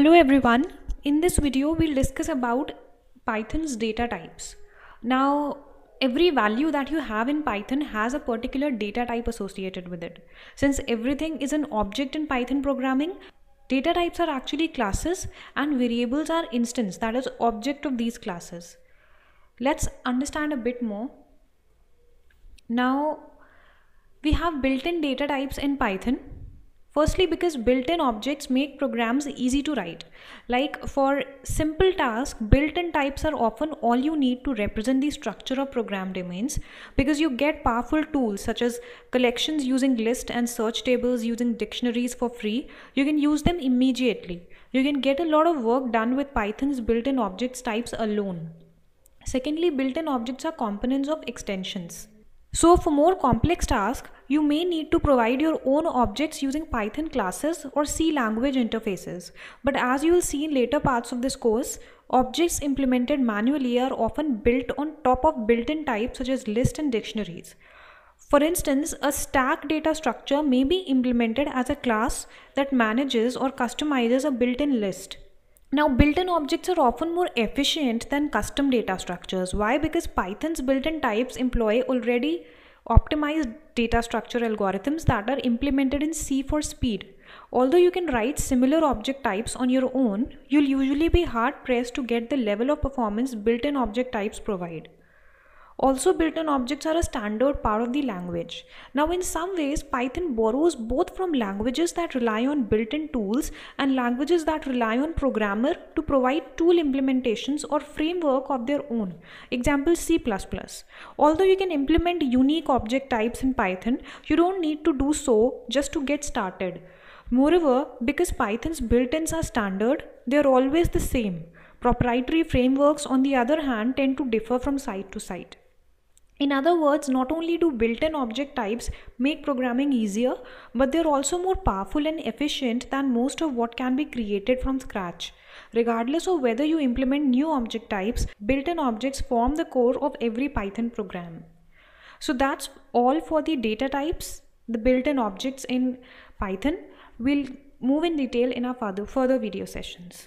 Hello everyone. In this video, we'll discuss about Python's data types. Now, every value that you have in Python has a particular data type associated with it. Since everything is an object in Python programming, data types are actually classes and variables are instance, that is object of these classes. Let's understand a bit more. Now, we have built-in data types in Python Firstly, because built-in objects make programs easy to write. Like for simple tasks, built-in types are often all you need to represent the structure of program domains because you get powerful tools such as collections using list and search tables using dictionaries for free. You can use them immediately. You can get a lot of work done with Python's built-in objects types alone. Secondly, built-in objects are components of extensions. So for more complex tasks, you may need to provide your own objects using Python classes or C language interfaces. But as you will see in later parts of this course, objects implemented manually are often built on top of built-in types such as lists and dictionaries. For instance, a stack data structure may be implemented as a class that manages or customizes a built-in list. Now, built-in objects are often more efficient than custom data structures. Why? Because Python's built-in types employ already optimized data structure algorithms that are implemented in C for speed. Although you can write similar object types on your own, you'll usually be hard pressed to get the level of performance built-in object types provide. Also, built in objects are a standard part of the language. Now, in some ways, Python borrows both from languages that rely on built in tools and languages that rely on programmer to provide tool implementations or framework of their own. Example C. Although you can implement unique object types in Python, you don't need to do so just to get started. Moreover, because Python's built-ins are standard, they are always the same. Proprietary frameworks, on the other hand, tend to differ from site to site. In other words, not only do built in object types make programming easier, but they're also more powerful and efficient than most of what can be created from scratch. Regardless of whether you implement new object types, built in objects form the core of every Python program. So that's all for the data types, the built in objects in Python. We'll move in detail in our further, further video sessions.